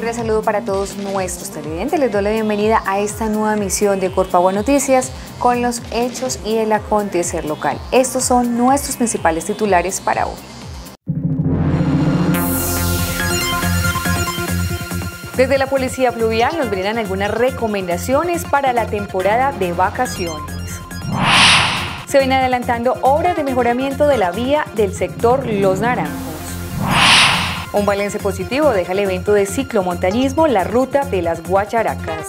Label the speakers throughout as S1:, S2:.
S1: cordial saludo para todos nuestros televidentes. Les doy la bienvenida a esta nueva emisión de Corpagua Noticias con los hechos y el acontecer local. Estos son nuestros principales titulares para hoy. Desde la Policía Pluvial nos brindan algunas recomendaciones para la temporada de vacaciones. Se ven adelantando obras de mejoramiento de la vía del sector Los Naranjos. Un balance positivo deja el evento de ciclomontañismo la ruta de las Guacharacas.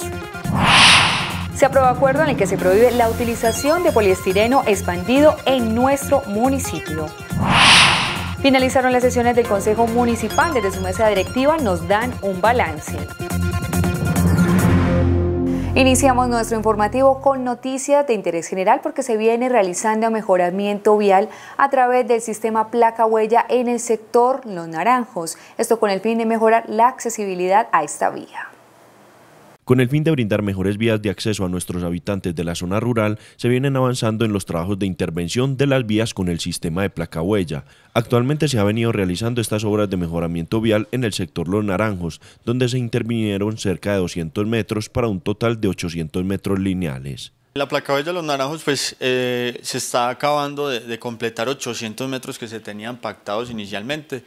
S1: Se aprueba acuerdo en el que se prohíbe la utilización de poliestireno expandido en nuestro municipio. Finalizaron las sesiones del Consejo Municipal. Desde su mesa directiva nos dan un balance. Iniciamos nuestro informativo con noticias de interés general porque se viene realizando mejoramiento vial a través del sistema placa huella en el sector Los Naranjos, esto con el fin de mejorar la accesibilidad a esta vía.
S2: Con el fin de brindar mejores vías de acceso a nuestros habitantes de la zona rural, se vienen avanzando en los trabajos de intervención de las vías con el sistema de placa huella. Actualmente se ha venido realizando estas obras de mejoramiento vial en el sector Los Naranjos, donde se intervinieron cerca de 200 metros para un total de 800 metros lineales.
S3: La placa de los Naranjos pues eh, se está acabando de, completar 800 metros que se tenían pactados inicialmente.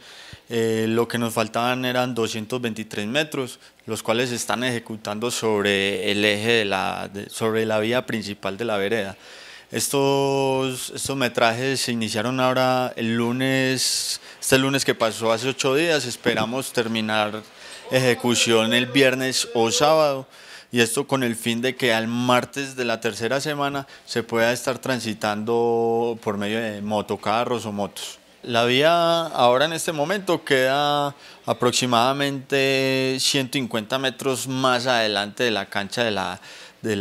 S3: Eh, lo que nos faltaban eran 223 metros, los cuales se están ejecutando sobre el eje de la, sobre la vía principal de la vereda. Estos, estos metrajes se iniciaron ahora el lunes, este lunes que pasó hace ocho días, esperamos terminar ejecución el viernes o sábado y esto con el fin de que al martes de la tercera semana se pueda estar transitando por medio de motocarros o motos. La vía ahora en este momento queda aproximadamente 150 metros más adelante de la cancha de la, de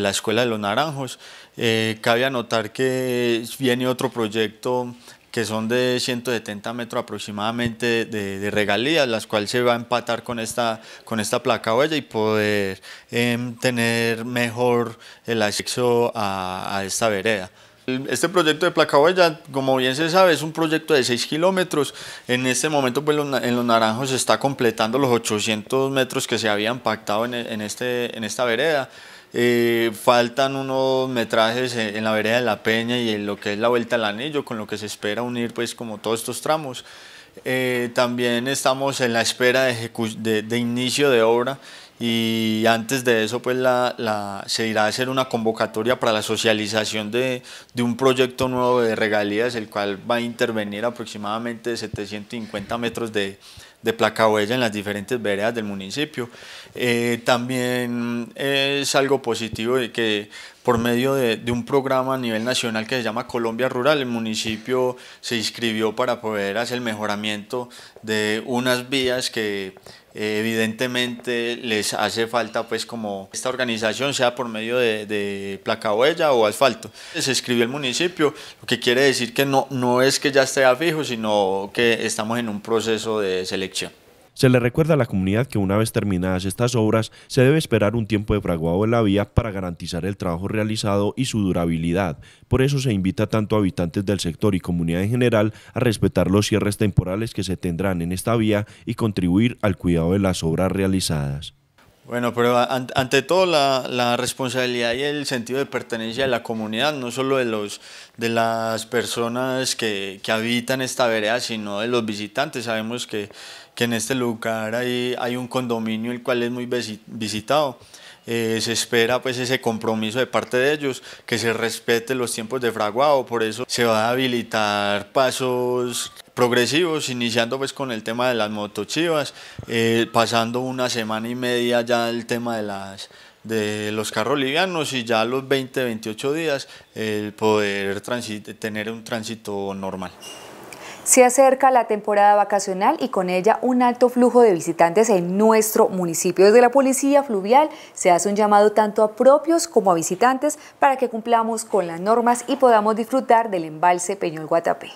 S3: la, Escuela de los Naranjos. Eh, cabe anotar que viene otro proyecto que son de 170 metros aproximadamente de, regalías, las cuales se va a empatar con esta, con esta placa huella y poder em, tener mejor el acceso a, esta vereda. Este proyecto de Placa Huella, como bien se sabe, es un proyecto de 6 kilómetros. En este momento, pues, en Los Naranjos se está completando los 800 metros que se habían pactado en, este, en esta vereda. Eh, faltan unos metrajes en la vereda de la Peña y en lo que es la Vuelta al Anillo, con lo que se espera unir pues como todos estos tramos. Eh, también estamos en la espera de inicio de obra y antes de eso pues la, se irá a hacer una convocatoria para la socialización de, un proyecto nuevo de regalías, el cual va a intervenir aproximadamente 750 metros de, de placa huella en las diferentes veredas del municipio. Eh, también es algo positivo de que por medio de, un programa a nivel nacional que se llama Colombia Rural. El municipio se inscribió para poder hacer el mejoramiento de unas vías que eh, evidentemente les hace falta pues como esta organización sea por medio de, placa huella o asfalto. Se escribió el municipio, lo que quiere decir que no, no es que ya esté a fijo, sino que estamos en un proceso de selección.
S2: Se le recuerda a la comunidad que una vez terminadas estas obras, se debe esperar un tiempo de fraguado en la vía para garantizar el trabajo realizado y su durabilidad. Por eso se invita tanto a habitantes del sector y comunidad en general a respetar los cierres temporales que se tendrán en esta vía y contribuir al cuidado de las obras realizadas.
S3: Bueno, pero ante todo la, responsabilidad y el sentido de pertenencia de la comunidad, no solo de, los, de las personas que, que habitan esta vereda, sino de los visitantes. Sabemos que que en este lugar hay, hay un condominio el cual es muy visitado. Eh, se espera pues ese compromiso de parte de ellos, que se respete los tiempos de fraguado, por eso se va a habilitar pasos progresivos, iniciando pues con el tema de las motochivas, eh, pasando una semana y media ya el tema de las de los carros livianos y ya los 20, 28 días el poder tener un tránsito normal.
S1: Se acerca la temporada vacacional y con ella un alto flujo de visitantes en nuestro municipio. Desde la Policía Fluvial se hace un llamado tanto a propios como a visitantes para que cumplamos con las normas y podamos disfrutar del embalse Peñol Guatapé.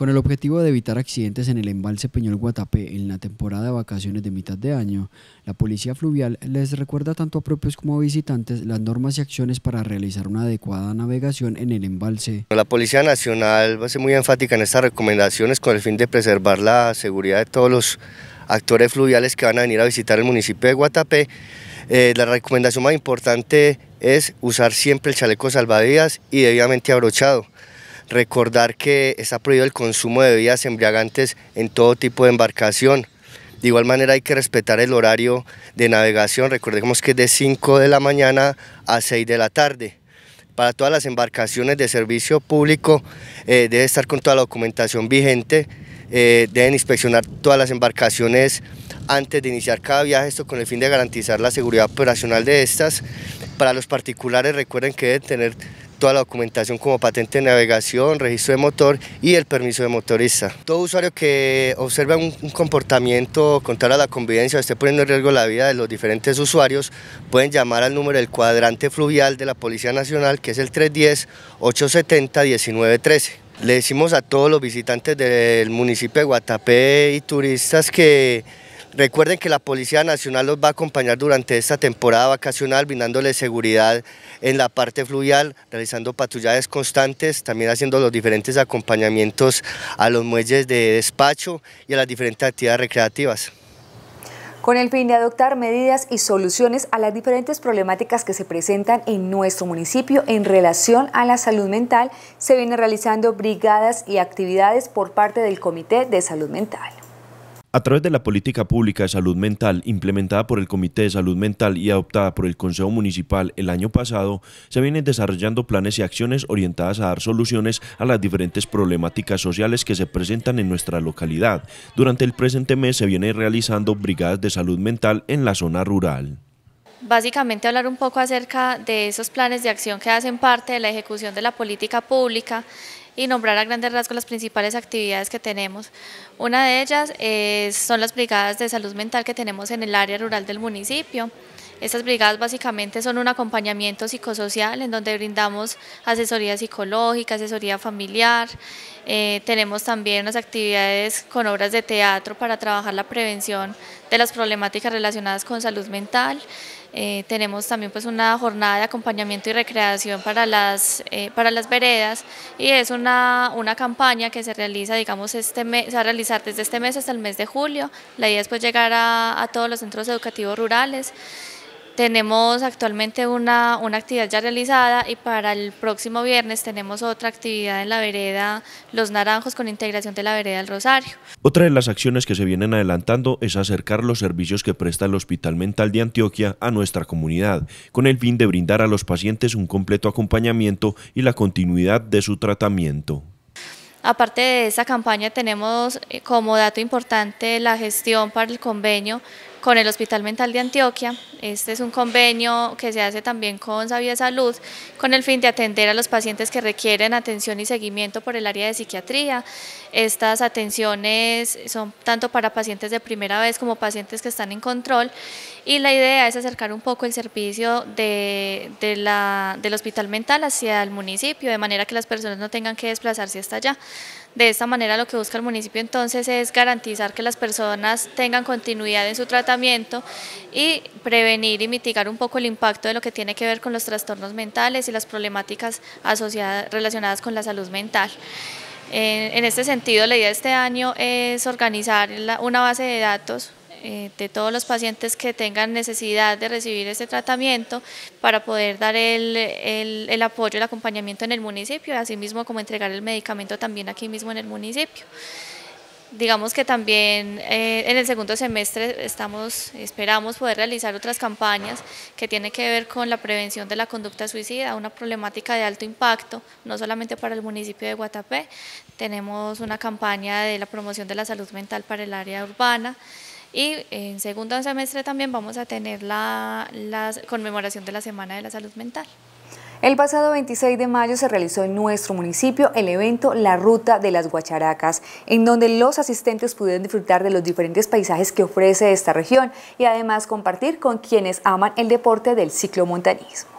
S4: Con el objetivo de evitar accidentes en el embalse Peñol Guatapé en la temporada de vacaciones de mitad de año, la Policía Fluvial les recuerda tanto a propios como a visitantes las normas y acciones para realizar una adecuada navegación en el embalse.
S5: La Policía Nacional va a ser muy enfática en estas recomendaciones con el fin de preservar la seguridad de todos los actores fluviales que van a venir a visitar el municipio de Guatapé. Eh, la recomendación más importante es usar siempre el chaleco salvavidas y debidamente abrochado recordar que está prohibido el consumo de bebidas embriagantes en todo tipo de embarcación. De igual manera hay que respetar el horario de navegación, recordemos que es de 5 de la mañana a 6 de la tarde. Para todas las embarcaciones de servicio público eh, debe estar con toda la documentación vigente, eh, deben inspeccionar todas las embarcaciones antes de iniciar cada viaje, esto con el fin de garantizar la seguridad operacional de estas. Para los particulares recuerden que deben tener toda la documentación como patente de navegación, registro de motor y el permiso de motorista. Todo usuario que observe un, comportamiento contrario a la convivencia o esté poniendo en riesgo la vida de los diferentes usuarios, pueden llamar al número del cuadrante fluvial de la Policía Nacional, que es el 310-870-1913. Le decimos a todos los visitantes del municipio de Guatapé y turistas que Recuerden que la Policía Nacional los va a acompañar durante esta temporada vacacional, brindándoles seguridad en la parte fluvial, realizando patrullajes constantes, también haciendo los diferentes acompañamientos a los muelles de despacho y a las diferentes actividades recreativas
S1: con el fin de adoptar medidas y soluciones a las diferentes problemáticas que se presentan en nuestro municipio en relación a la salud mental, se vienen realizando brigadas y actividades por parte del Comité de Salud Mental.
S2: A través de la política pública de salud mental implementada por el Comité de Salud Mental y adoptada por el Consejo Municipal el año pasado, se vienen desarrollando planes y acciones orientadas a dar soluciones a las diferentes problemáticas sociales que se presentan en nuestra localidad. Durante el presente mes se vienen realizando brigadas de salud mental en la zona rural
S6: básicamente hablar un poco acerca de esos planes de acción que hacen parte de la ejecución de la política pública y nombrar a grandes rasgos las principales actividades que tenemos. Una de ellas eh, son las brigadas de salud mental que tenemos en el área rural del municipio. Estas brigadas básicamente son un acompañamiento psicosocial en donde brindamos asesoría psicológica, asesoría familiar. Eh, tenemos también unas actividades con obras de teatro para trabajar la prevención de las problemáticas relacionadas con salud mental. Eh, tenemos también pues una jornada de acompañamiento y recreación para las, eh, para las veredas y es una, una campaña que se realiza, digamos, este mes, va a realizar desde este mes hasta el mes de julio. La idea es pues llegar a todos los centros educativos rurales. Tenemos actualmente una, actividad ya realizada y para el próximo viernes tenemos otra actividad en la vereda Los Naranjos con integración de la vereda El Rosario.
S2: Otra de las acciones que se vienen adelantando es acercar los servicios que presta el Hospital Mental de Antioquia a nuestra comunidad, con el fin de brindar a los pacientes un completo acompañamiento y la continuidad de su tratamiento.
S6: Aparte de esa campaña tenemos eh, como dato importante la gestión para el convenio con el Hospital Mental de Antioquia. Este es un convenio que se hace también con Sabía Salud con el fin de atender a los pacientes que requieren atención y seguimiento por el área de psiquiatría. Estas atenciones son tanto para pacientes de primera vez como pacientes que están en control y la idea es acercar un poco el servicio de, del Hospital Mental hacia el municipio, de manera que las personas no tengan que desplazarse hasta allá. De esta manera lo que busca el municipio entonces es garantizar que las personas tengan continuidad en su tratamiento y prevenir y mitigar un poco el impacto de lo que tiene que ver con los trastornos mentales y las problemáticas asociadas, relacionadas con la salud mental. Eh, en, este sentido, la idea de este año es organizar una base de datos eh, de todos los pacientes que tengan necesidad de recibir este tratamiento para poder dar el, el, el, apoyo, el acompañamiento en el municipio, así mismo como entregar el medicamento también aquí mismo en el municipio. Digamos que también eh, en el segundo semestre estamos, esperamos poder realizar otras campañas que tienen que ver con la prevención de la conducta suicida, una problemática de alto impacto, no solamente para el municipio de Guatapé, tenemos una campaña de la promoción de la salud mental para el área urbana, y en segundo semestre también vamos a tener la, conmemoración de la Semana de la Salud Mental.
S1: El pasado 26 de mayo se realizó en nuestro municipio el evento La Ruta de las Guacharacas, en donde los asistentes pudieron disfrutar de los diferentes paisajes que ofrece esta región y además compartir con quienes aman el deporte del ciclomontanismo.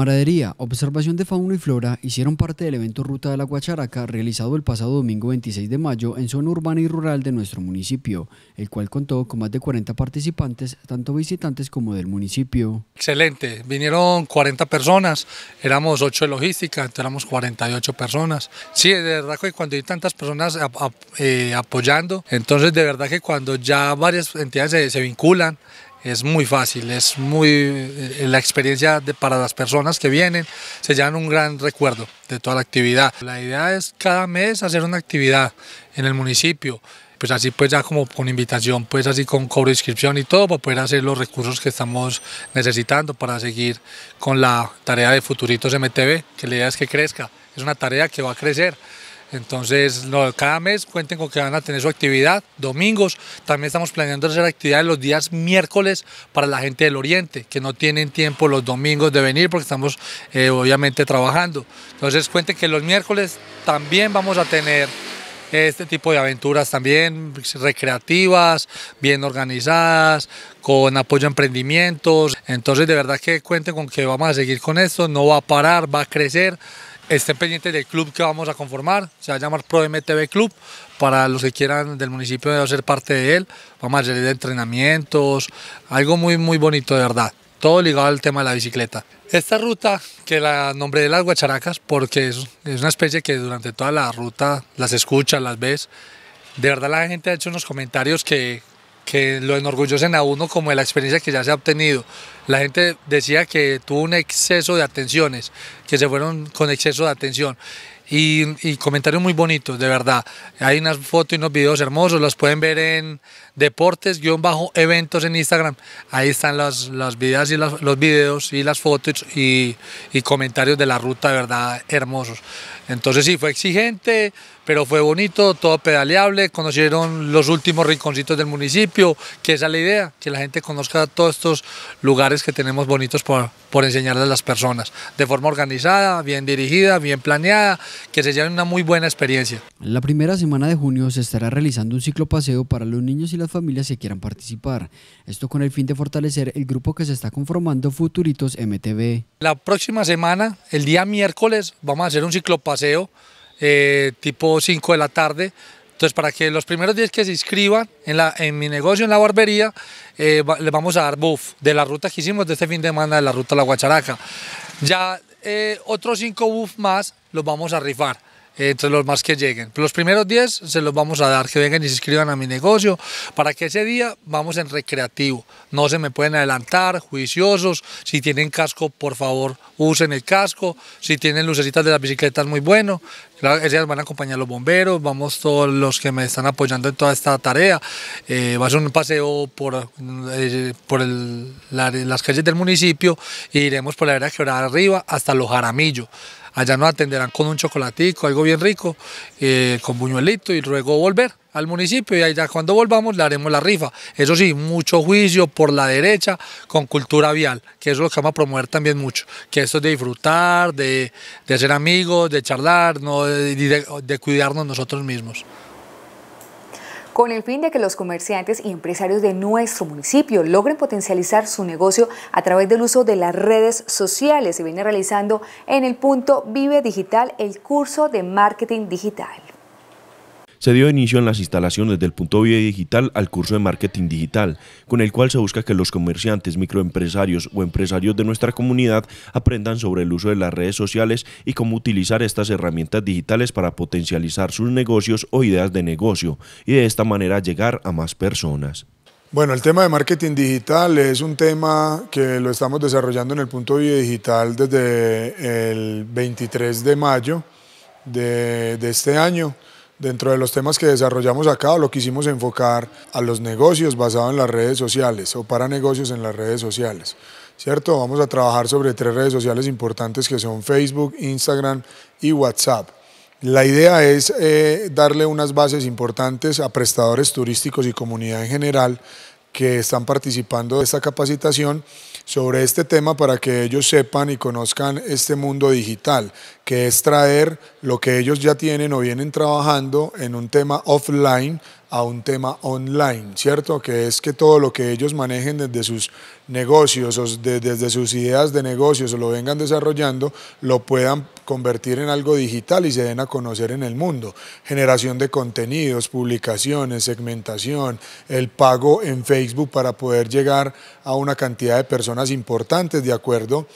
S4: Camaradería, observación de fauna y flora hicieron parte del evento Ruta de la Guacharaca realizado el pasado domingo 26 de mayo en zona urbana y rural de nuestro municipio, el cual contó con más de 40 participantes, tanto visitantes como del municipio.
S7: Excelente, vinieron 40 personas, éramos 8 de logística, entonces éramos 48 personas. Sí, de verdad que cuando hay tantas personas eh, apoyando, entonces de verdad que cuando ya varias entidades se, se vinculan, es muy fácil, es muy eh, la experiencia de, para las personas que vienen, se llevan un gran recuerdo de toda la actividad. La idea es cada mes hacer una actividad en el municipio, pues así pues ya como con invitación, pues así con cobro inscripción y todo para poder hacer los recursos que estamos necesitando para seguir con la tarea de Futuritos MTV, que la idea es que crezca, es una tarea que va a crecer. Entonces, no, cada mes cuenten con que van a tener su actividad. Domingos también estamos planeando hacer actividades los días miércoles para la gente del Oriente, que no tienen tiempo los domingos de venir porque estamos eh, obviamente trabajando. Entonces, cuenten que los miércoles también vamos a tener este tipo de aventuras también recreativas, bien organizadas, con apoyo a emprendimientos. Entonces, de verdad que cuenten con que vamos a seguir con esto, no va a parar, va a crecer estén pendientes del club que vamos a conformar, se va a llamar ProMTV Club, para los que quieran del municipio de ser parte de él, vamos a hacer entrenamientos, algo muy muy bonito de verdad, todo ligado al tema de la bicicleta. Esta ruta que la nombré de las guacharacas porque es una especie que durante toda la ruta las escuchas, las ves, de verdad la gente ha hecho unos comentarios que que lo enorgullecen a uno como la experiencia que ya se ha obtenido. La gente decía que tuvo un exceso de atenciones, que se fueron con exceso de atención. Y, y comentarios muy bonitos, de verdad. Hay unas fotos y unos videos hermosos, los pueden ver en deportes-eventos en Instagram. Ahí están las los videos, y los, videos y las fotos y, y comentarios de la ruta, de verdad, hermosos. Entonces sí, fue exigente, pero fue bonito, todo pedaleable, conocieron los últimos rinconcitos del municipio, que esa es la idea, que la gente conozca todos estos lugares que tenemos bonitos por, por enseñarles a las personas, de forma organizada, bien dirigida, bien planeada, que se lleven una muy buena experiencia.
S4: La primera semana de junio se estará realizando un ciclo paseo para los niños y las familias que quieran participar. Esto con el fin de fortalecer el grupo que se está conformando Futuritos MTV.
S7: La próxima semana, el día miércoles, vamos a hacer un ciclopaseo eh, tipo 5 de la tarde. Entonces, para que los primeros 10 que se inscriban en, la, en mi negocio, en la barbería, eh, les vamos a dar buff de la ruta que hicimos de este fin de semana de la ruta a La Guacharaca. Ya eh, otros 5 buff más los vamos a rifar. Eh, Entre los más que lleguen. Los primeros 10 se los vamos a dar, que vengan y se inscriban a mi negocio, para que ese día vamos en recreativo, no se me pueden adelantar, juiciosos, si tienen casco, por favor, usen el casco, si tienen lucecitas de las bicicletas, muy bueno, claro, ellas van a acompañar los bomberos, vamos todos los que me están apoyando en toda esta tarea, eh, va a ser un paseo por, eh, por las calles del municipio, Y e iremos por la vereda quebrada arriba hasta Los Jaramillo, allá nos atenderán con un chocolatico, algo bien rico, eh, con buñuelito y luego volver al municipio y allá cuando volvamos le haremos la rifa. Eso sí, mucho juicio por la derecha con cultura vial, que eso es lo que vamos a promover también mucho, que esto es de disfrutar, de, ser amigos, de charlar, ¿no? de cuidarnos nosotros mismos
S1: con el fin de que los comerciantes y empresarios de nuestro municipio logren potencializar su negocio a través del uso de las redes sociales. Se viene realizando en el punto Vive Digital el curso de marketing digital
S2: se dio inicio en las instalaciones del punto Vía Digital al curso de marketing digital, con el cual se busca que los comerciantes, microempresarios o empresarios de nuestra comunidad aprendan sobre el uso de las redes sociales y cómo utilizar estas herramientas digitales para potencializar sus negocios o ideas de negocio y de esta manera llegar a más personas.
S8: Bueno, el tema de marketing digital es un tema que lo estamos desarrollando en el punto de vista digital desde el 23 de mayo de este año. Dentro de los temas que desarrollamos acá, lo quisimos enfocar a los negocios basados en las redes sociales o para negocios en las redes sociales. ¿Cierto? Vamos a trabajar sobre tres redes sociales importantes que son Facebook, Instagram y WhatsApp. La idea es eh, darle unas bases importantes a prestadores turísticos y comunidad en general que están participando de esta capacitación sobre este tema para que ellos sepan y conozcan este mundo digital, que es traer lo que ellos ya tienen o vienen trabajando en un tema offline a un tema online, ¿cierto? Que es que todo lo que ellos manejen desde sus negocios o desde sus ideas de negocios o lo vengan desarrollando, lo puedan convertir en algo digital y se den a conocer en el mundo. Generación de contenidos, publicaciones, segmentación, el pago en Facebook para poder llegar a una cantidad de personas importantes de acuerdo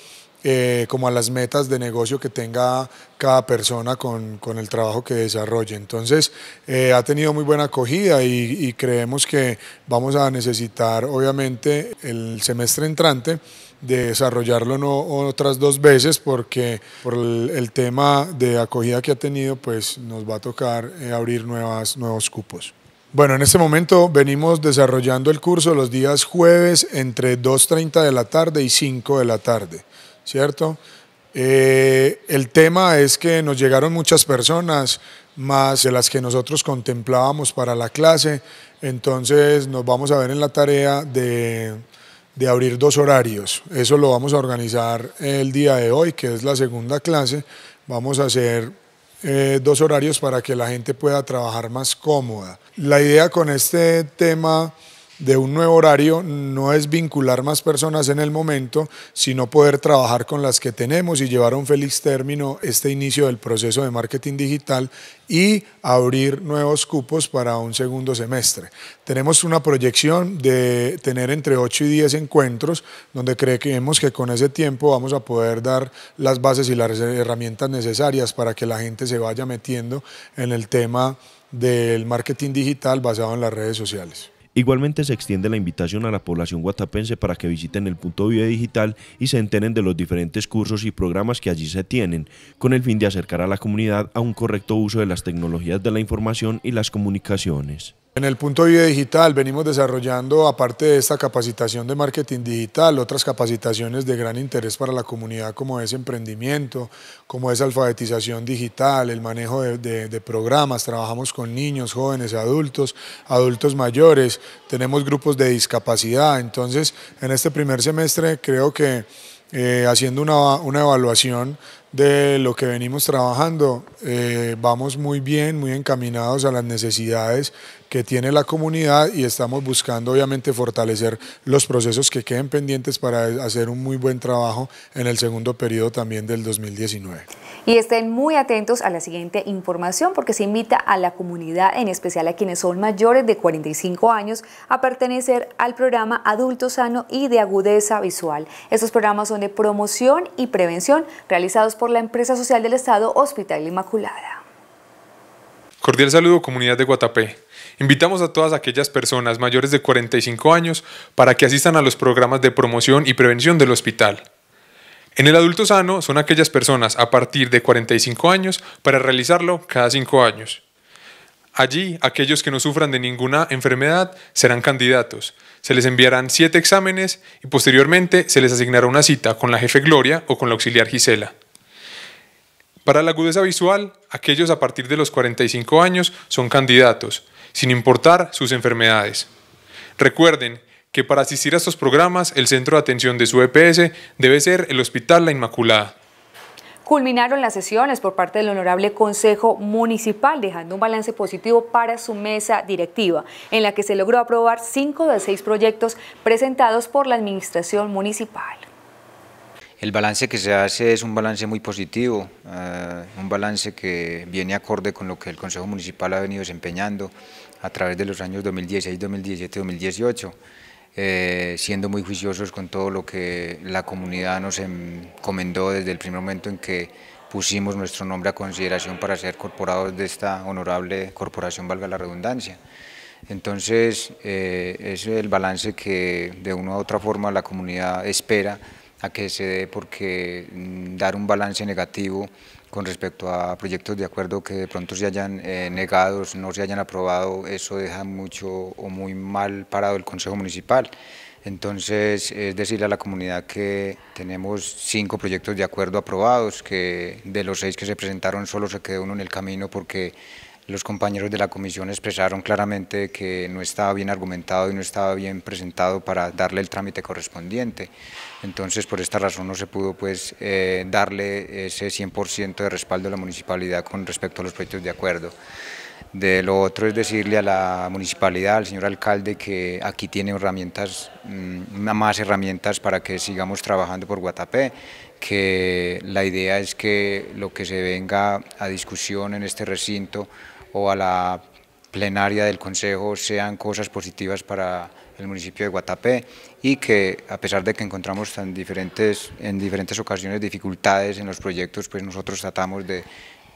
S8: eh, como a las metas de negocio que tenga cada persona con, con el trabajo que desarrolle. Entonces, eh, ha tenido muy buena acogida y, creemos que vamos a necesitar, obviamente, el semestre entrante de desarrollarlo no, otras dos veces porque por el, tema de acogida que ha tenido, pues nos va a tocar eh, abrir nuevas, nuevos cupos. Bueno, en este momento venimos desarrollando el curso los días jueves entre 2.30 de la tarde y 5 de la tarde. ¿cierto? Eh, el tema es que nos llegaron muchas personas, más de las que nosotros contemplábamos para la clase, entonces nos vamos a ver en la tarea de, abrir dos horarios. Eso lo vamos a organizar el día de hoy, que es la segunda clase. Vamos a hacer eh, dos horarios para que la gente pueda trabajar más cómoda. La idea con este tema de un nuevo horario no es vincular más personas en el momento, sino poder trabajar con las que tenemos y llevar a un feliz término este inicio del proceso de marketing digital y abrir nuevos cupos para un segundo semestre. Tenemos una proyección de tener entre 8 y 10 encuentros donde creemos que con ese tiempo vamos a poder dar las bases y las herramientas necesarias para que la gente se vaya metiendo en el tema del marketing digital basado en las redes sociales.
S2: Igualmente se extiende la invitación a la población guatapense para que visiten el punto Vive Digital y se enteren de los diferentes cursos y programas que allí se tienen, con el fin de acercar a la comunidad a un correcto uso de las tecnologías de la información y las comunicaciones.
S8: En el punto de vista digital venimos desarrollando, aparte de esta capacitación de marketing digital, otras capacitaciones de gran interés para la comunidad como es emprendimiento, como es alfabetización digital, el manejo de, programas, trabajamos con niños, jóvenes, adultos, adultos mayores, tenemos grupos de discapacidad, entonces en este primer semestre creo que... Eh, haciendo una, evaluación de lo que venimos trabajando. Eh, vamos muy bien, muy encaminados a las necesidades que tiene la comunidad y estamos buscando obviamente fortalecer los procesos que queden pendientes para hacer un muy buen trabajo en el segundo periodo también del 2019.
S1: Y estén muy atentos a la siguiente información porque se invita a la comunidad, en especial a quienes son mayores de 45 años, a pertenecer al programa Adulto Sano y de Agudeza Visual. Estos programas son de promoción y prevención realizados por la empresa social del Estado Hospital Inmaculada.
S8: Cordial saludo comunidad de Guatapé. Invitamos a todas aquellas personas mayores de 45 años para que asistan a los programas de promoción y prevención del hospital. En el adulto sano son aquellas personas a partir de 45 años para realizarlo cada 5 años. Allí, aquellos que no sufran de ninguna enfermedad serán candidatos. Se les enviarán 7 exámenes y posteriormente se les asignará una cita con la jefe Gloria o con la auxiliar Gisela. Para la agudeza visual, aquellos a partir de los 45 años son candidatos, sin importar sus enfermedades. Recuerden que para asistir a estos programas, el centro de atención de su EPS debe ser el Hospital La Inmaculada.
S1: Culminaron las sesiones por parte del Honorable Consejo Municipal, dejando un balance positivo para su mesa directiva, en la que se logró aprobar cinco de seis proyectos presentados por la Administración Municipal.
S9: El balance que se hace es un balance muy positivo, eh, un balance que viene acorde con lo que el Consejo Municipal ha venido desempeñando a través de los años 2016, 2017, 2018, siendo muy juiciosos con todo lo que la comunidad nos encomendó desde el primer momento en que pusimos nuestro nombre a consideración para ser corporados de esta honorable corporación, valga la redundancia. Entonces, eh, es el balance que de una u otra forma la comunidad espera a que se dé porque mm, dar un balance negativo con respecto a proyectos de acuerdo que de pronto se hayan negado, eh, negados, no se hayan aprobado, eso deja mucho o muy mal parado el Consejo Municipal. Entonces, es decirle a la comunidad que tenemos cinco proyectos de acuerdo aprobados, que de los seis que se presentaron solo se quedó uno en el camino porque los compañeros de la comisión expresaron claramente que no estaba bien argumentado y no estaba bien presentado para darle el trámite correspondiente. Entonces, por esta razón no se pudo pues, eh, darle ese 100% de respaldo a la municipalidad con respecto a los proyectos de acuerdo. De lo otro es decirle a la municipalidad, al señor alcalde, que aquí tiene herramientas, mm, más herramientas para que sigamos trabajando por Guatapé, que la idea es que lo que se venga a discusión en este recinto o a la plenaria del Consejo sean cosas positivas para el municipio de Guatapé y que a pesar de que encontramos en diferentes, en diferentes ocasiones dificultades en los proyectos, pues nosotros tratamos de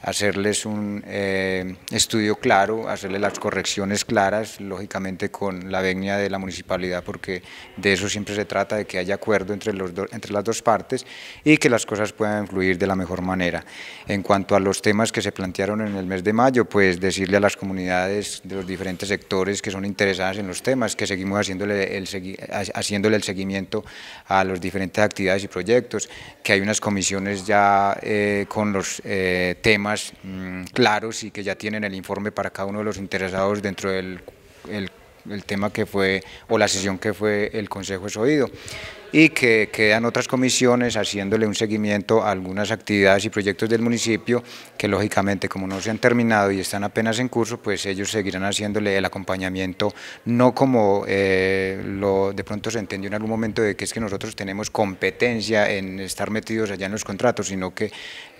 S9: hacerles un eh, estudio claro, hacerles las correcciones claras, lógicamente con la venia de la municipalidad, porque de eso siempre se trata, de que haya acuerdo entre, los entre las dos partes y que las cosas puedan fluir de la mejor manera. En cuanto a los temas que se plantearon en el mes de mayo, pues decirle a las comunidades de los diferentes sectores que son interesadas en los temas, que seguimos haciéndole el, haciéndole el seguimiento a las diferentes actividades y proyectos, que hay unas comisiones ya eh, con los eh, temas más mm, claros y que ya tienen el informe para cada uno de los interesados dentro del el, tema que fue o la sesión que fue el Consejo es oído y que quedan otras comisiones haciéndole un seguimiento a algunas actividades y proyectos del municipio que lógicamente como no se han terminado y están apenas en curso, pues ellos seguirán haciéndole el acompañamiento, no como eh, lo de pronto se entendió en algún momento de que es que nosotros tenemos competencia en estar metidos allá en los contratos, sino que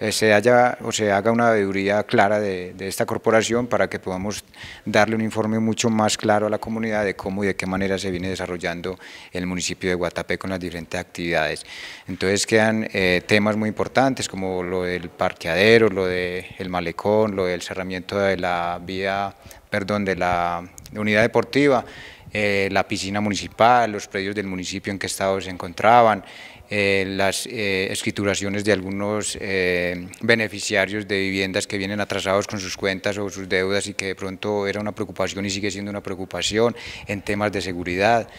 S9: eh, se, haya, o se haga una veeduría clara de, esta corporación para que podamos darle un informe mucho más claro a la comunidad de cómo y de qué manera se viene desarrollando el municipio de Guatapé con las diferentes actividades. Entonces quedan eh, temas muy importantes como lo del parqueadero, lo del malecón, lo del cerramiento de la vía, perdón, de la unidad deportiva, eh, la piscina municipal, los predios del municipio en qué estado se encontraban, eh, las eh, escrituraciones de algunos eh, beneficiarios de viviendas que vienen atrasados con sus cuentas o sus deudas y que de pronto era una preocupación y sigue siendo una preocupación en temas de seguridad.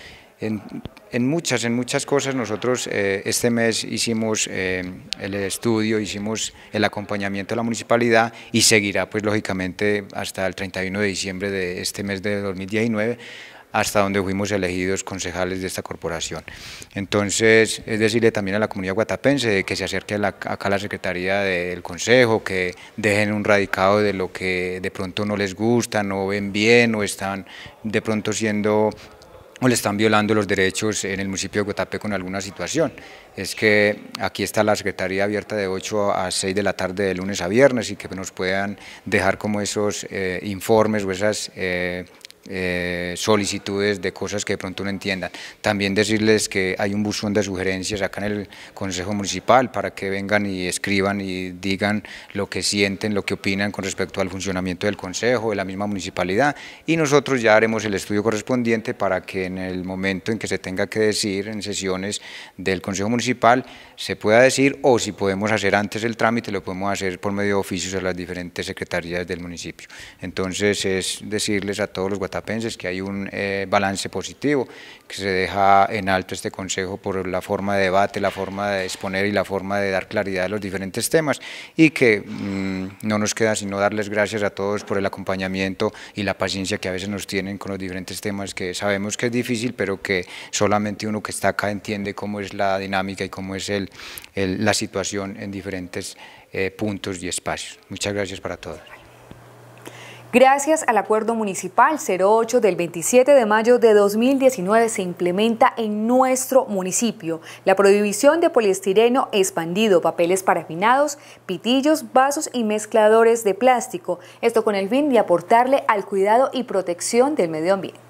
S9: En, en muchas, en muchas cosas nosotros este mes hicimos el estudio, hicimos el acompañamiento a la municipalidad y seguirá pues lógicamente hasta el 31 de diciembre de este mes de 2019 hasta donde fuimos elegidos concejales de esta corporación. Entonces, es decirle también a la comunidad guatapense que se acerque acá a la Secretaría del Consejo, que dejen un radicado de lo que de pronto no les gusta, no ven bien o están de pronto siendo o le están violando los derechos en el municipio de Guatapé con alguna situación. Es que aquí está la Secretaría abierta de 8 a 6 de la tarde de lunes a viernes y que nos puedan dejar como esos eh, informes o esas... Eh, eh, solicitudes de cosas que de pronto no entiendan. También decirles que hay un buzón de sugerencias acá en el Consejo Municipal para que vengan y escriban y digan lo que sienten, lo que opinan con respecto al funcionamiento del Consejo, de la misma municipalidad y nosotros ya haremos el estudio correspondiente para que en el momento en que se tenga que decir en sesiones del Consejo Municipal se pueda decir o si podemos hacer antes el trámite lo podemos hacer por medio de oficios a las diferentes secretarías del municipio. Entonces es decirles a todos los guataperos tapenses, que hay un eh, balance positivo, que se deja en alto este consejo por la forma de debate, la forma de exponer y la forma de dar claridad a los diferentes temas y que mm, no nos queda sino darles gracias a todos por el acompañamiento y la paciencia que a veces nos tienen con los diferentes temas que sabemos que es difícil, pero que solamente uno que está acá entiende cómo es la dinámica y cómo es la situación en diferentes eh, puntos y espacios. Muchas gracias para todos.
S1: Gracias al Acuerdo Municipal 08 del 27 de mayo de 2019 se implementa en nuestro municipio la prohibición de poliestireno expandido, papeles parafinados, pitillos, vasos y mezcladores de plástico, esto con el fin de aportarle al cuidado y protección del medio ambiente.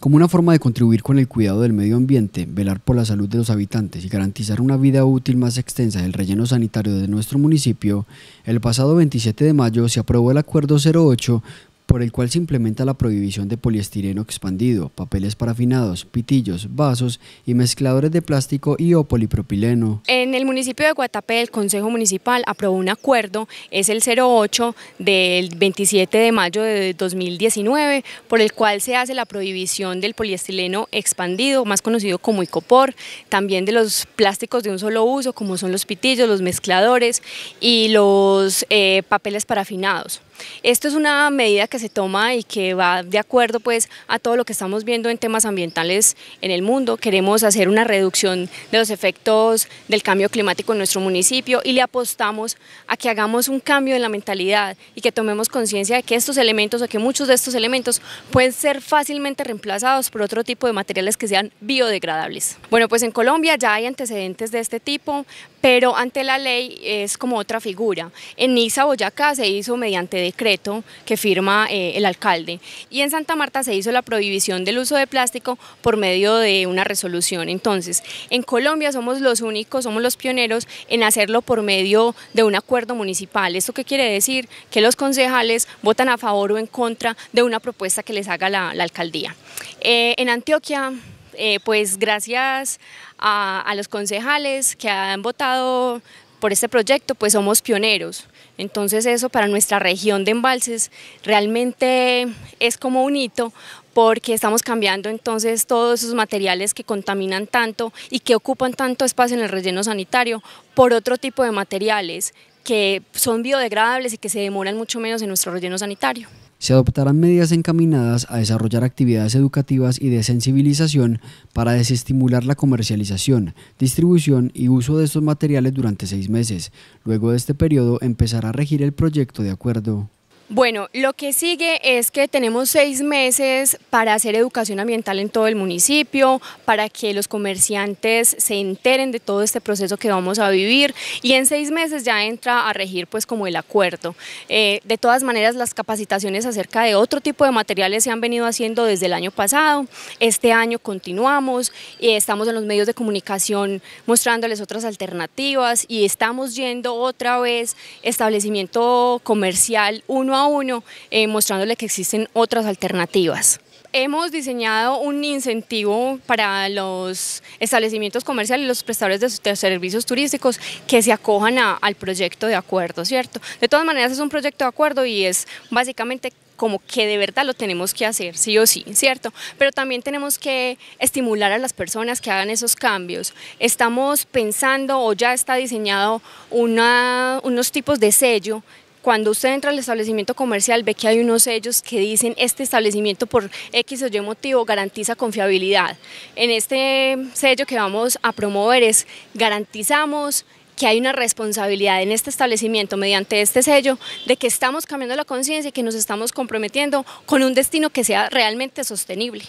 S4: Como una forma de contribuir con el cuidado del medio ambiente, velar por la salud de los habitantes y garantizar una vida útil más extensa del relleno sanitario de nuestro municipio, el pasado 27 de mayo se aprobó el Acuerdo 08 por el cual se implementa la prohibición de poliestireno expandido, papeles parafinados, pitillos, vasos y mezcladores de plástico y o polipropileno.
S10: En el municipio de Guatapé, el Consejo Municipal aprobó un acuerdo, es el 08 del 27 de mayo de 2019, por el cual se hace la prohibición del poliestireno expandido, más conocido como icopor, también de los plásticos de un solo uso, como son los pitillos, los mezcladores y los eh, papeles parafinados. Esto es una medida que se toma y que va de acuerdo pues a todo lo que estamos viendo en temas ambientales en el mundo. Queremos hacer una reducción de los efectos del cambio climático en nuestro municipio y le apostamos a que hagamos un cambio en la mentalidad y que tomemos conciencia de que estos elementos o que muchos de estos elementos pueden ser fácilmente reemplazados por otro tipo de materiales que sean biodegradables. Bueno, pues en Colombia ya hay antecedentes de este tipo, pero ante la ley es como otra figura. En Niza, Boyacá, se hizo mediante decreto que firma eh, el alcalde y en Santa Marta se hizo la prohibición del uso de plástico por medio de una resolución. Entonces, en Colombia somos los únicos, somos los pioneros en hacerlo por medio de un acuerdo municipal. ¿Esto qué quiere decir? Que los concejales votan a favor o en contra de una propuesta que les haga la, alcaldía. Eh, en Antioquia eh, pues gracias a los concejales que han votado por este proyecto, pues somos pioneros. Entonces eso para nuestra región de embalses realmente es como un hito porque estamos cambiando entonces todos esos materiales que contaminan tanto y que ocupan tanto espacio en el relleno sanitario por otro tipo de materiales que son biodegradables y que se demoran mucho menos en nuestro relleno
S4: sanitario se adoptarán medidas encaminadas a desarrollar actividades educativas y de sensibilización para desestimular la comercialización, distribución y uso de estos materiales durante seis meses. Luego de este periodo empezará a regir el proyecto de acuerdo.
S10: Bueno, lo que sigue es que tenemos seis meses para hacer educación ambiental en todo el municipio, para que los comerciantes se enteren de todo este proceso que vamos a vivir y en seis meses ya entra a regir pues como el acuerdo. Eh, de todas maneras las capacitaciones acerca de otro tipo de materiales se han venido haciendo desde el año pasado, este año continuamos y estamos en los medios de comunicación mostrándoles otras alternativas y estamos yendo otra vez establecimiento comercial uno a uno, eh, mostrándole que existen otras alternativas. Hemos diseñado un incentivo para los establecimientos comerciales y los prestadores de servicios turísticos que se acojan al proyecto de acuerdo, ¿cierto? De todas maneras es un proyecto de acuerdo y es básicamente como que de verdad lo tenemos que hacer, sí o sí, ¿cierto? Pero también tenemos que estimular a las personas que hagan esos cambios. Estamos pensando o ya está diseñado una, unos tipos de sello cuando usted entra al establecimiento comercial ve que hay unos sellos que dicen este establecimiento por X o Y motivo garantiza confiabilidad. En este sello que vamos a promover es garantizamos que hay una responsabilidad en este establecimiento mediante este sello de que estamos cambiando la conciencia y que nos estamos comprometiendo con un destino que sea realmente sostenible.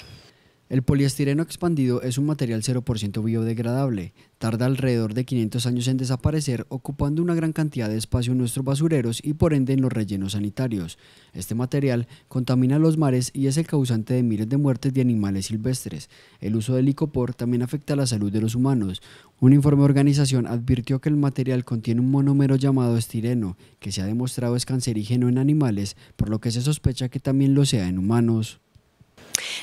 S4: El poliestireno expandido es un material 0% biodegradable. Tarda alrededor de 500 años en desaparecer, ocupando una gran cantidad de espacio en nuestros basureros y por ende en los rellenos sanitarios. Este material contamina los mares y es el causante de miles de muertes de animales silvestres. El uso del licopor también afecta a la salud de los humanos. Un informe de organización advirtió que el material contiene un monómero llamado estireno, que se ha demostrado es cancerígeno en animales, por lo que se sospecha que también lo sea en humanos.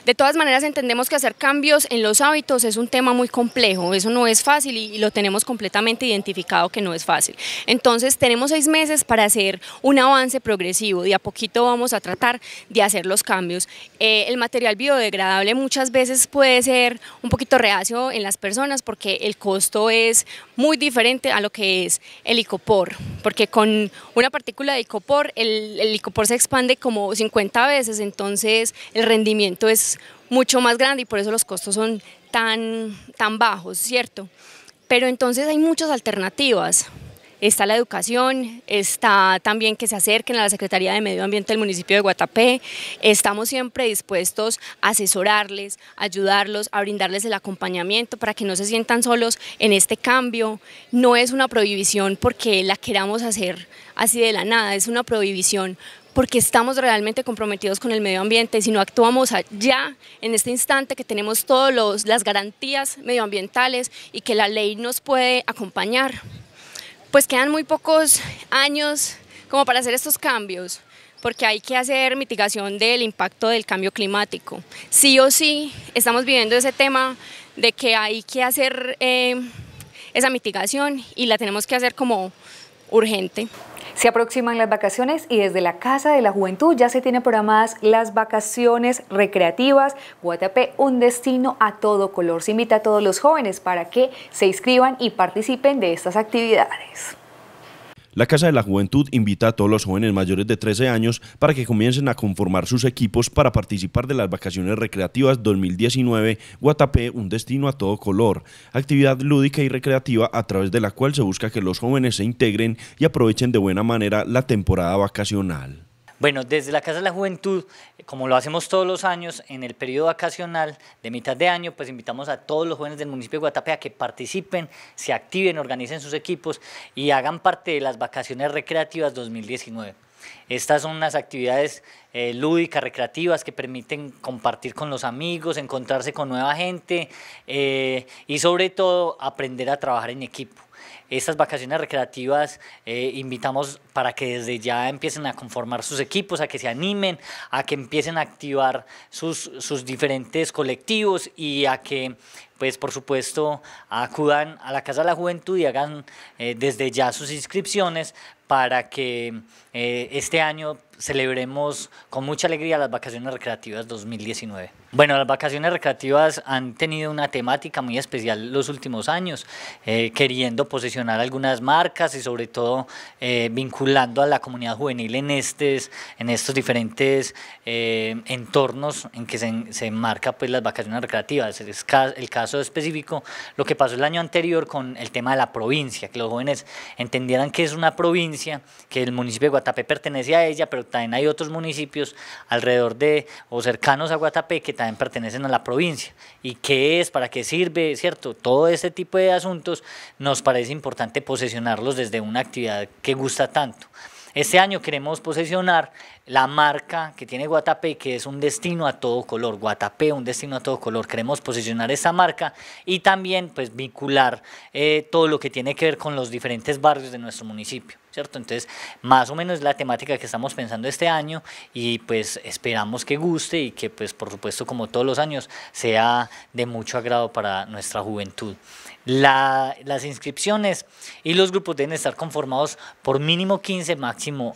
S10: De todas maneras entendemos que hacer cambios en los hábitos es un tema muy complejo, eso no es fácil y, lo tenemos completamente identificado que no es fácil. Entonces tenemos seis meses para hacer un avance progresivo, de a poquito vamos a tratar de hacer los cambios. Eh, el material biodegradable muchas veces puede ser un poquito reacio en las personas porque el costo es muy diferente a lo que es el icopor, porque con una partícula de icopor el, el icopor se expande como 50 veces, entonces el rendimiento es mucho más grande y por eso los costos son tan, tan bajos, ¿cierto? Pero entonces hay muchas alternativas. Está la educación, está también que se acerquen a la Secretaría de Medio Ambiente del municipio de Guatapé. Estamos siempre dispuestos a asesorarles, a ayudarlos, a brindarles el acompañamiento para que no se sientan solos en este cambio. No es una prohibición porque la queramos hacer así de la nada, es una prohibición porque estamos realmente comprometidos con el medio ambiente. Si no actuamos ya, en este instante, que tenemos todas las garantías medioambientales y que la ley nos puede acompañar, pues quedan muy pocos años como para hacer estos cambios porque hay que hacer mitigación del impacto del cambio climático. Sí o sí, estamos viviendo ese tema de que hay que hacer eh, esa mitigación y la tenemos que hacer
S1: como urgente. Se aproximan las vacaciones y desde la Casa de la Juventud ya se tienen programadas las vacaciones recreativas. Guatapé, un destino a todo color. Se invita a todos los jóvenes para que se inscriban y participen de estas actividades.
S2: La Casa de la Juventud invita a todos los jóvenes mayores de 13 años para que comiencen a conformar sus equipos para participar de las vacaciones recreativas 2019 Guatapé, un destino a todo color, actividad lúdica y recreativa a través de la cual se busca que los jóvenes se integren y aprovechen de buena manera la temporada vacacional.
S11: Bueno, desde la Casa de la Juventud, como lo hacemos todos los años, en el periodo vacacional de mitad de año, pues invitamos a todos los jóvenes del municipio de Guatapé a que participen, se activen, organicen sus equipos y hagan parte de las vacaciones recreativas 2019. Estas son unas actividades eh, lúdicas, recreativas, que permiten compartir con los amigos, encontrarse con nueva gente eh, y sobre todo aprender a trabajar en equipo estas vacaciones recreativas eh, invitamos para que desde ya empiecen a conformar sus equipos, a que se animen, a que empiecen a activar sus, sus diferentes colectivos y a que pues por supuesto acudan a la Casa de la Juventud y hagan eh, desde ya sus inscripciones para que eh, este año celebremos con mucha alegría las vacaciones recreativas 2019. Bueno, las vacaciones recreativas han tenido una temática muy especial los últimos años, eh, queriendo posicionar algunas marcas y sobre todo eh, vinculando a la comunidad juvenil en, estes, en estos diferentes eh, entornos en que se, se pues, las vacaciones recreativas. el caso específico, lo que pasó el año anterior con el tema de la provincia, que los jóvenes entendieran que es una provincia, que el municipio de Guatapé pertenece a ella, pero también hay otros municipios alrededor de o cercanos a Guatapé que también pertenecen a la provincia. ¿Y qué es? ¿Para qué sirve? ¿Cierto? Todo este tipo de asuntos nos parece importante posesionarlos desde una actividad que gusta tanto. Este año queremos posesionar la marca que tiene Guatapé, que es un destino a todo color. Guatapé, un destino a todo color. Queremos posicionar esa marca y también pues, vincular eh, todo lo que tiene que ver con los diferentes barrios de nuestro municipio. Entonces, más o menos es la temática que estamos pensando este año y pues esperamos que guste y que pues por supuesto como todos los años sea de mucho agrado para nuestra juventud. las inscripciones y los grupos deben estar conformados por mínimo 15, máximo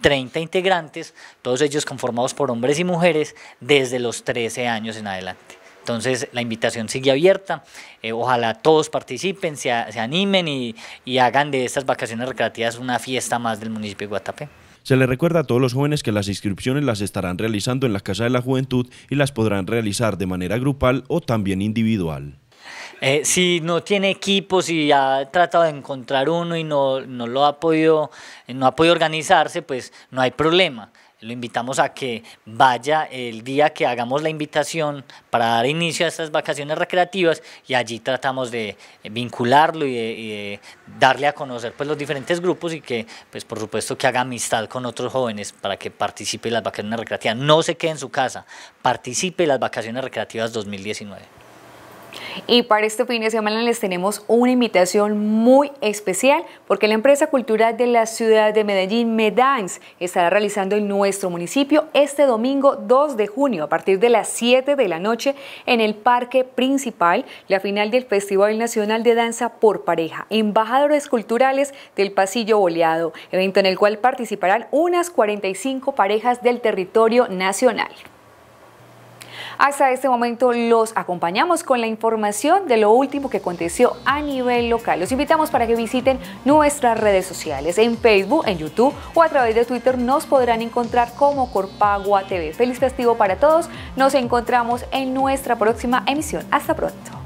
S11: 30 integrantes, todos ellos conformados por hombres y mujeres desde los 13 años en adelante. Entonces la invitación sigue abierta. Eh, ojalá todos participen, se, animen y, y hagan de estas vacaciones recreativas una fiesta más del municipio de Guatapé.
S2: Se le recuerda a todos los jóvenes que las inscripciones las estarán realizando en las casas de la Juventud y las podrán realizar de manera grupal o también individual.
S11: Eh, si no tiene equipo, si ha tratado de encontrar uno y no, no lo ha podido, no ha podido organizarse, pues no hay problema lo invitamos a que vaya el día que hagamos la invitación para dar inicio a estas vacaciones recreativas y allí tratamos de vincularlo y de, darle a conocer pues, los diferentes grupos y que, pues por supuesto, que haga amistad con otros jóvenes para que participe en las vacaciones recreativas. No se quede en su casa, participe en las vacaciones recreativas 2019.
S1: Y para este fin de semana les tenemos una invitación muy especial porque la empresa cultural de la ciudad de Medellín, Medance, estará realizando en nuestro municipio este domingo 2 de junio a partir de las 7 de la noche en el Parque Principal, la final del Festival Nacional de Danza por Pareja, Embajadores Culturales del Pasillo Boleado, evento en el cual participarán unas 45 parejas del territorio nacional. Hasta este momento los acompañamos con la información de lo último que aconteció a nivel local. Los invitamos para que visiten nuestras redes sociales en Facebook, en YouTube o a través de Twitter nos podrán encontrar como Corpagua TV. Feliz festivo para todos. Nos encontramos en nuestra próxima emisión. Hasta pronto.